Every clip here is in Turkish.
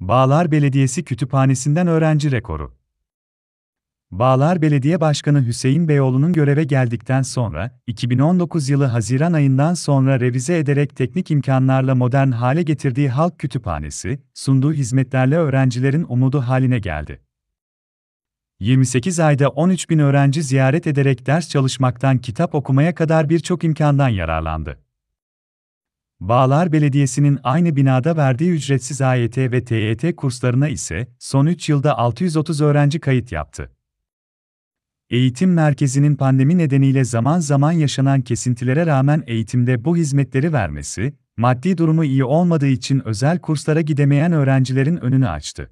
Bağlar Belediyesi Kütüphanesi'nden öğrenci rekoru. Bağlar Belediye Başkanı Hüseyin Beyoğlu'nun göreve geldikten sonra, 2019 yılı Haziran ayından sonra revize ederek teknik imkanlarla modern hale getirdiği Halk Kütüphanesi, sunduğu hizmetlerle öğrencilerin umudu haline geldi. 28 ayda 13 bin öğrenci ziyaret ederek ders çalışmaktan kitap okumaya kadar birçok imkandan yararlandı. Bağlar Belediyesi'nin aynı binada verdiği ücretsiz AYT ve TYT e kurslarına ise son 3 yılda 630 öğrenci kayıt yaptı. Eğitim merkezinin pandemi nedeniyle zaman zaman yaşanan kesintilere rağmen eğitimde bu hizmetleri vermesi, maddi durumu iyi olmadığı için özel kurslara gidemeyen öğrencilerin önünü açtı.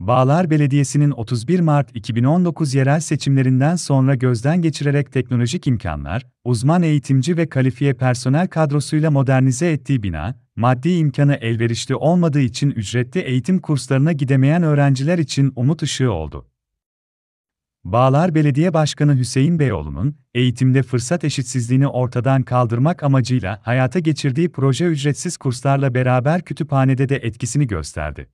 Bağlar Belediyesi'nin 31 Mart 2019 yerel seçimlerinden sonra gözden geçirerek teknolojik imkanlar, uzman eğitimci ve kalifiye personel kadrosuyla modernize ettiği bina, maddi imkanı elverişli olmadığı için ücretli eğitim kurslarına gidemeyen öğrenciler için umut ışığı oldu. Bağlar Belediye Başkanı Hüseyin Beyoğlu'nun, eğitimde fırsat eşitsizliğini ortadan kaldırmak amacıyla hayata geçirdiği proje ücretsiz kurslarla beraber kütüphanede de etkisini gösterdi.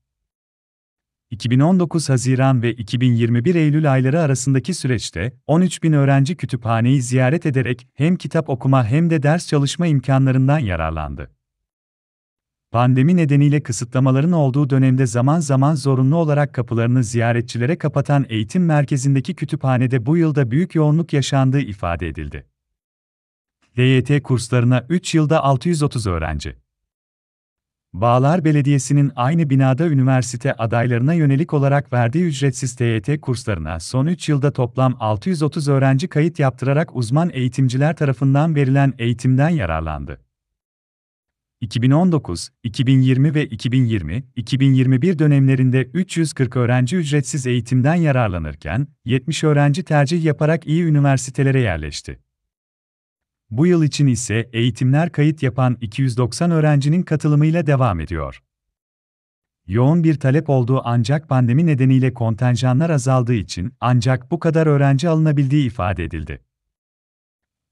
2019 Haziran ve 2021 Eylül ayları arasındaki süreçte 13 bin öğrenci kütüphaneyi ziyaret ederek hem kitap okuma hem de ders çalışma imkanlarından yararlandı. Pandemi nedeniyle kısıtlamaların olduğu dönemde zaman zaman zorunlu olarak kapılarını ziyaretçilere kapatan eğitim merkezindeki kütüphanede bu yılda büyük yoğunluk yaşandığı ifade edildi. DYT kurslarına 3 yılda 630 öğrenci Bağlar Belediyesi'nin aynı binada üniversite adaylarına yönelik olarak verdiği ücretsiz TYT kurslarına son 3 yılda toplam 630 öğrenci kayıt yaptırarak uzman eğitimciler tarafından verilen eğitimden yararlandı. 2019, 2020 ve 2020, 2021 dönemlerinde 340 öğrenci ücretsiz eğitimden yararlanırken, 70 öğrenci tercih yaparak iyi üniversitelere yerleşti. Bu yıl için ise eğitimler kayıt yapan 290 öğrencinin katılımıyla devam ediyor. Yoğun bir talep olduğu ancak pandemi nedeniyle kontenjanlar azaldığı için ancak bu kadar öğrenci alınabildiği ifade edildi.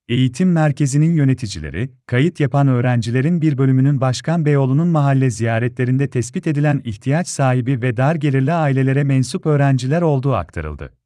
Eğitim merkezinin yöneticileri, kayıt yapan öğrencilerin bir bölümünün Başkan Beyoğlu'nun mahalle ziyaretlerinde tespit edilen ihtiyaç sahibi ve dar gelirli ailelere mensup öğrenciler olduğu aktarıldı.